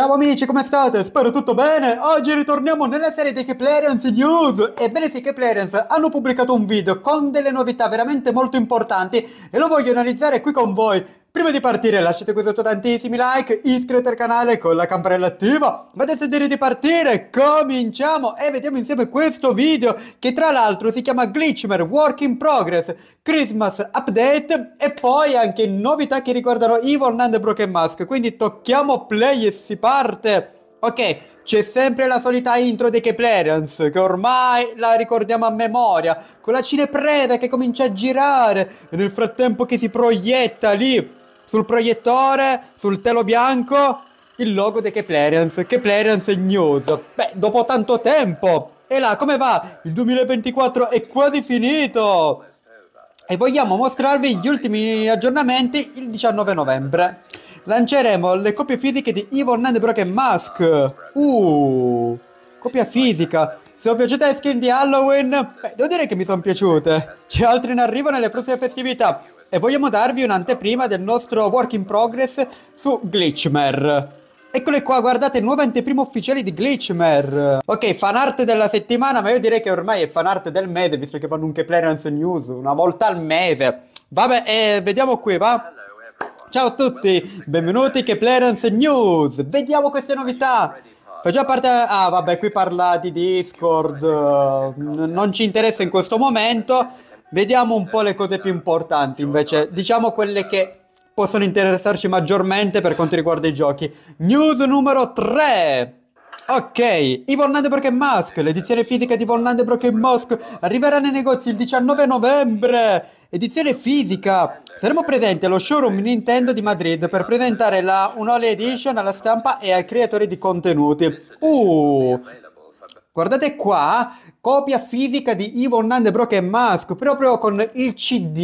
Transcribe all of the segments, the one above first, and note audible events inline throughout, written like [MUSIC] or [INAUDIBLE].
Ciao amici, come state? Spero tutto bene! Oggi ritorniamo nella serie dei Keplerians News! Ebbene sì, Keplerians hanno pubblicato un video con delle novità veramente molto importanti e lo voglio analizzare qui con voi. Prima di partire lasciate qui sotto tantissimi like, iscrivetevi al canale con la campanella attiva. Ma adesso è di partire, cominciamo e vediamo insieme questo video che tra l'altro si chiama Glitchmer Work in Progress Christmas Update e poi anche novità che riguardano Evil Nand Broken Mask. Quindi tocchiamo play e si parte. Ok, c'è sempre la solita intro dei Keplerians, che ormai la ricordiamo a memoria, con la cinepresa che comincia a girare, e nel frattempo che si proietta lì sul proiettore, sul telo bianco, il logo di Keplerians. Keplerians News. Beh, dopo tanto tempo. E là, come va? Il 2024 è quasi finito. E vogliamo mostrarvi gli ultimi aggiornamenti il 19 novembre. Lanceremo le copie fisiche di Evil Nine Broken Mask. Uh, copia fisica. Se sono piaciute le skin di Halloween, beh, devo dire che mi sono piaciute. C'è altri in arrivo nelle prossime festività e vogliamo darvi un'anteprima del nostro work in progress su Glitchmer. Eccole qua, guardate, nuova anteprima ufficiale di Glitchmer. Ok, fan art della settimana, ma io direi che ormai è fan art del mese, visto che fanno un Keplerance News una volta al mese. Vabbè, eh, vediamo qui, va? Ciao a tutti, benvenuti Keplerance News. Vediamo queste novità. Fa già parte... Ah, vabbè, qui parla di Discord. Non ci interessa in questo momento. Vediamo un po' le cose più importanti invece, diciamo quelle che possono interessarci maggiormente per quanto riguarda i giochi. News numero 3. Ok, Yvonne Nadebrock e Musk, l'edizione fisica di Yvonne Nadebrock e Musk arriverà nei negozi il 19 novembre. Edizione fisica. Saremo presenti allo showroom Nintendo di Madrid per presentare la Unole Edition alla stampa e ai creatori di contenuti. Uh, Guardate qua, copia fisica di Ivo and Broken Mask, proprio con il CD,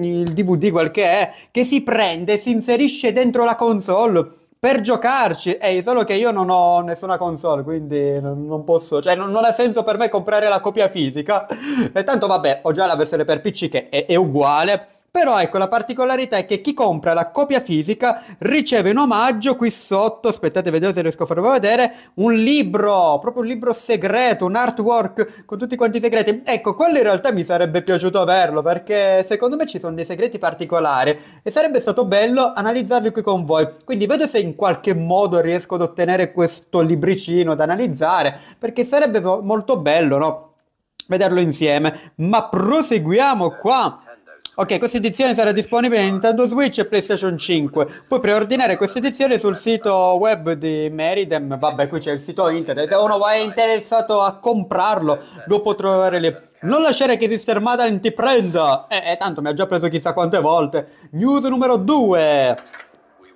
il DVD quel che è, che si prende e si inserisce dentro la console per giocarci. Ehi, solo che io non ho nessuna console, quindi non, non posso, cioè non, non, ha senso per me comprare la copia fisica. E tanto vabbè, ho già la versione per PC che è, è uguale però ecco, la particolarità è che chi compra la copia fisica riceve in omaggio qui sotto, aspettate, vedete se riesco a farlo vedere, un libro, proprio un libro segreto, un artwork con tutti quanti i segreti. Ecco, quello in realtà mi sarebbe piaciuto averlo perché secondo me ci sono dei segreti particolari e sarebbe stato bello analizzarli qui con voi. Quindi vedo se in qualche modo riesco ad ottenere questo libricino da analizzare perché sarebbe molto bello, no? Vederlo insieme. Ma proseguiamo qua Ok, questa edizione sarà disponibile in Nintendo Switch e PlayStation 5. Puoi preordinare questa edizione sul sito web di Meridem. Vabbè, qui c'è il sito internet. Se uno è interessato a comprarlo, lo può trovare lì. Non lasciare che esista Sister non ti prenda! Eh, eh, tanto mi ha già preso chissà quante volte. News numero 2.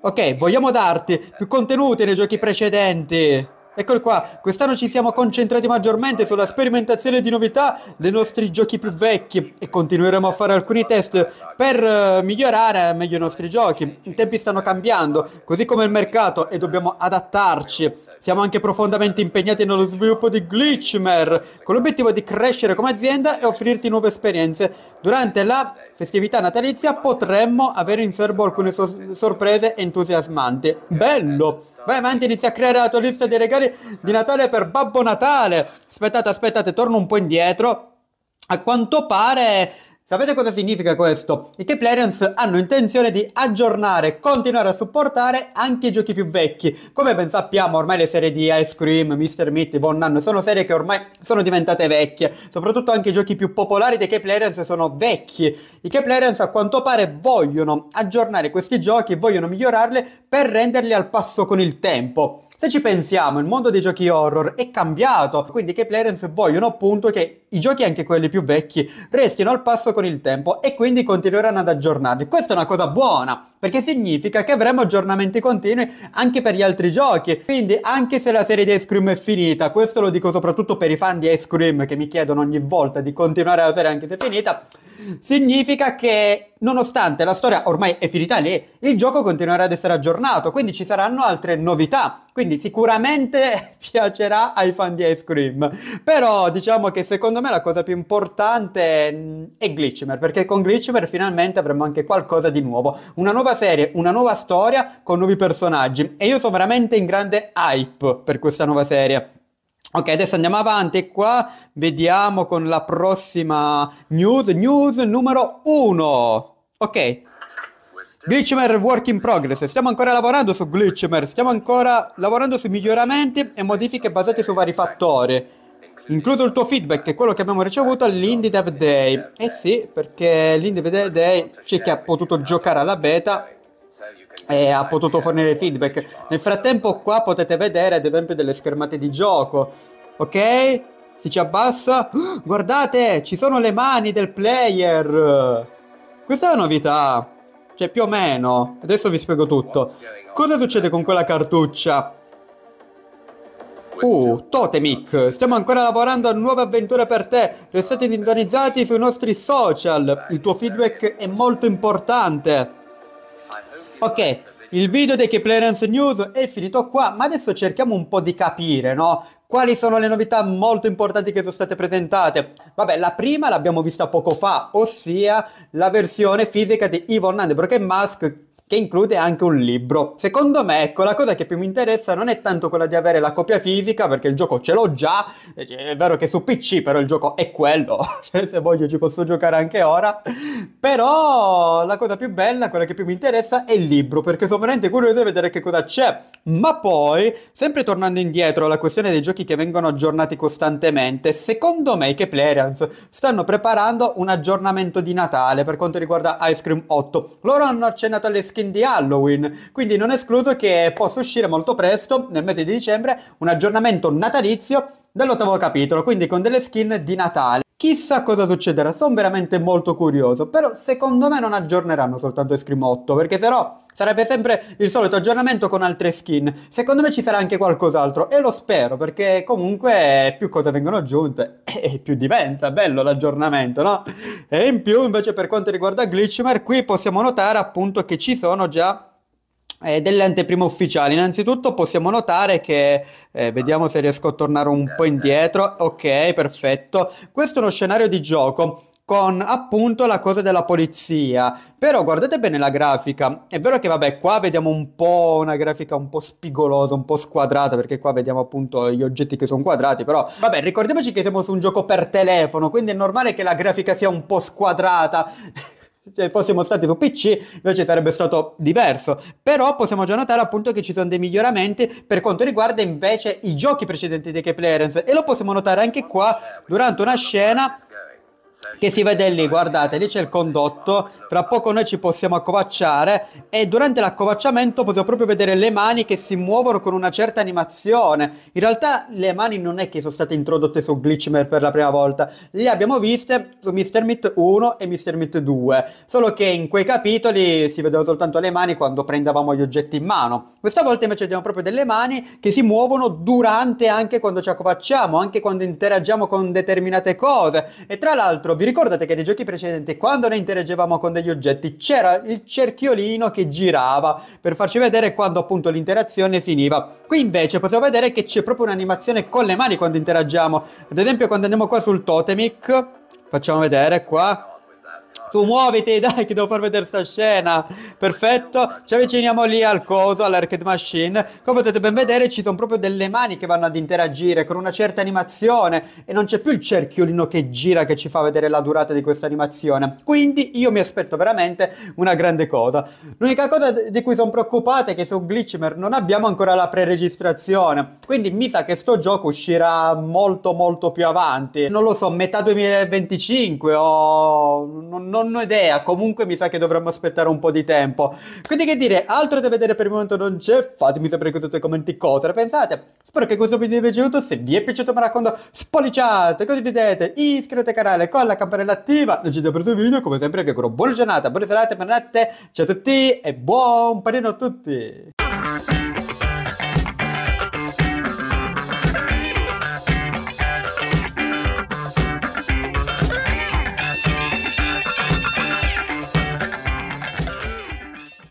Ok, vogliamo darti più contenuti nei giochi precedenti. Eccolo qua, quest'anno ci siamo concentrati maggiormente sulla sperimentazione di novità dei nostri giochi più vecchi e continueremo a fare alcuni test per uh, migliorare meglio i nostri giochi. I tempi stanno cambiando, così come il mercato, e dobbiamo adattarci. Siamo anche profondamente impegnati nello sviluppo di Glitchmer, con l'obiettivo di crescere come azienda e offrirti nuove esperienze durante la festività natalizia potremmo avere in serbo alcune so- sorprese entusiasmanti. Bello! Vai avanti, inizia a creare la tua lista di regali di Natale per Babbo Natale. Aspettate, aspettate, torno un po' indietro. A quanto pare Sapete cosa significa questo? I che Playrians hanno intenzione di aggiornare, continuare a supportare anche i giochi più vecchi. Come ben sappiamo, ormai le serie di Ice Cream, Mr. Meat, Von Nun sono serie che ormai sono diventate vecchie. Soprattutto anche i giochi più popolari dei K-Playrians sono vecchi. I K-Playrians a quanto pare vogliono aggiornare questi giochi, vogliono migliorarli per renderli al passo con il tempo. Se ci pensiamo, il mondo dei giochi horror è cambiato, quindi i players vogliono appunto che i giochi, anche quelli più vecchi, restino al passo con il tempo e quindi continueranno ad aggiornarli. Questa è una cosa buona, perché significa che avremo aggiornamenti continui anche per gli altri giochi. Quindi, anche se la serie di Ice Cream è finita, questo lo dico soprattutto per i fan di Ice Cream che mi chiedono ogni volta di continuare la serie anche se è finita, significa che nonostante la storia ormai è finita lì, il gioco continuerà ad essere aggiornato, quindi ci saranno altre novità. Quindi sicuramente [LAUGHS] piacerà ai fan di Ice Cream. Però diciamo che secondo me la cosa più importante mm, è Glitchmer, perché con Glitchmer finalmente avremo anche qualcosa di nuovo. Una nuova serie, una nuova storia con nuovi personaggi. E io sono veramente in grande hype per questa nuova serie. Ok, adesso andiamo avanti qua, vediamo con la prossima news, news numero 1. Ok. Glitchmer work in progress, stiamo ancora lavorando su Glitchmer, stiamo ancora lavorando su miglioramenti e modifiche basate su vari fattori, incluso il tuo feedback e quello che abbiamo ricevuto all'Indie Dev Day. Eh sì, perché l'Indie Dev Day c'è chi ha potuto giocare alla beta e ha potuto fornire feedback. Nel frattempo qua potete vedere ad esempio delle schermate di gioco, ok? Si ci abbassa, [GASPS] guardate, ci sono le mani del player. Questa è la novità, cioè più o meno. Adesso vi spiego tutto. Cosa succede con quella cartuccia? Uh, Totemic, stiamo ancora lavorando a nuove avventure per te. Restate sintonizzati sui nostri social. Il tuo feedback è molto importante. Ok, il video dei Keyplayerance News è finito qua, ma adesso cerchiamo un po' di capire, no? Quali sono le novità molto importanti che sono state presentate? Vabbè, la prima l'abbiamo vista poco fa, ossia la versione fisica di Evil Nandebrock e Mask che include anche un libro. Secondo me, ecco, la cosa che più mi interessa non è tanto quella di avere la copia fisica, perché il gioco ce l'ho già, cioè, è vero che su PC però il gioco è quello, [LAUGHS] cioè, se voglio ci posso giocare anche ora, però la cosa più bella, quella che più mi interessa è il libro, perché sono veramente curioso di vedere che cosa c'è. Ma poi, sempre tornando indietro alla questione dei giochi che vengono aggiornati costantemente, secondo me i Playerance stanno preparando un aggiornamento di Natale per quanto riguarda Ice Cream 8. Loro hanno accennato alle scritte skin di Halloween. Quindi non escluso che possa uscire molto presto, nel mese di dicembre, un aggiornamento natalizio dell'ottavo capitolo, quindi con delle skin di Natale. Chissà cosa succederà, sono veramente molto curioso, però secondo me non aggiorneranno soltanto Scream 8, perché sennò Sarebbe sempre il solito aggiornamento con altre skin. Secondo me ci sarà anche qualcos'altro e lo spero perché comunque più cose vengono aggiunte [COUGHS] e più diventa bello l'aggiornamento, no? E in più invece per quanto riguarda Glitchmare qui possiamo notare appunto che ci sono già eh, delle anteprime ufficiali. Innanzitutto possiamo notare che, eh, vediamo se riesco a tornare un po' indietro, ok, perfetto, questo è uno scenario di gioco con appunto la cosa della polizia. Però guardate bene la grafica. È vero che vabbè, qua vediamo un po' una grafica un po' spigolosa, un po' squadrata, perché qua vediamo appunto gli oggetti che sono quadrati, però vabbè, ricordiamoci che siamo su un gioco per telefono, quindi è normale che la grafica sia un po' squadrata. se [LAUGHS] cioè, fossimo stati su PC invece sarebbe stato diverso però possiamo già notare appunto che ci sono dei miglioramenti per quanto riguarda invece i giochi precedenti di Keplerance. e lo possiamo notare anche qua durante una scena che si vede lì, guardate, lì c'è il condotto, fra poco noi ci possiamo accovacciare e durante l'accovacciamento possiamo proprio vedere le mani che si muovono con una certa animazione. In realtà le mani non è che sono state introdotte su Glitchmer per la prima volta, le abbiamo viste su Mr. Meat 1 e Mr. Meat 2, solo che in quei capitoli si vedevano soltanto le mani quando prendevamo gli oggetti in mano. Questa volta invece abbiamo proprio delle mani che si muovono durante anche quando ci accovacciamo, anche quando interagiamo con determinate cose e tra l'altro vi ricordate che nei giochi precedenti, quando noi interagivamo con degli oggetti, c'era il cerchiolino che girava per farci vedere quando appunto l'interazione finiva. Qui invece possiamo vedere che c'è proprio un'animazione con le mani quando interagiamo. Ad esempio, quando andiamo qua sul Totemic, facciamo vedere qua tu muoviti, [LAUGHS] dai, che devo far vedere sta scena. Perfetto, ci avviciniamo lì al coso, all'arcade machine. Come potete ben vedere, ci sono proprio delle mani che vanno ad interagire con una certa animazione e non c'è più il cerchiolino che gira che ci fa vedere la durata di questa animazione. Quindi io mi aspetto veramente una grande cosa. L'unica cosa di cui sono preoccupato è che su Glitchmer non abbiamo ancora la pre-registrazione Quindi mi sa che sto gioco uscirà molto molto più avanti. Non lo so, metà 2025 o... Oh, non, non non ho idea. Comunque mi sa che dovremmo aspettare un po' di tempo. Quindi che dire, altro da vedere per il momento non c'è. Fatemi sapere cosa sotto i commenti cosa ne pensate. Spero che questo video vi sia piaciuto. Se vi è piaciuto mi raccomando, spolliciate, condividete, iscrivetevi al canale con la campanella attiva. Non ci vediamo per questo video. Come sempre vi auguro buona giornata, buone serate, buone notte. Ciao a tutti e buon panino a tutti.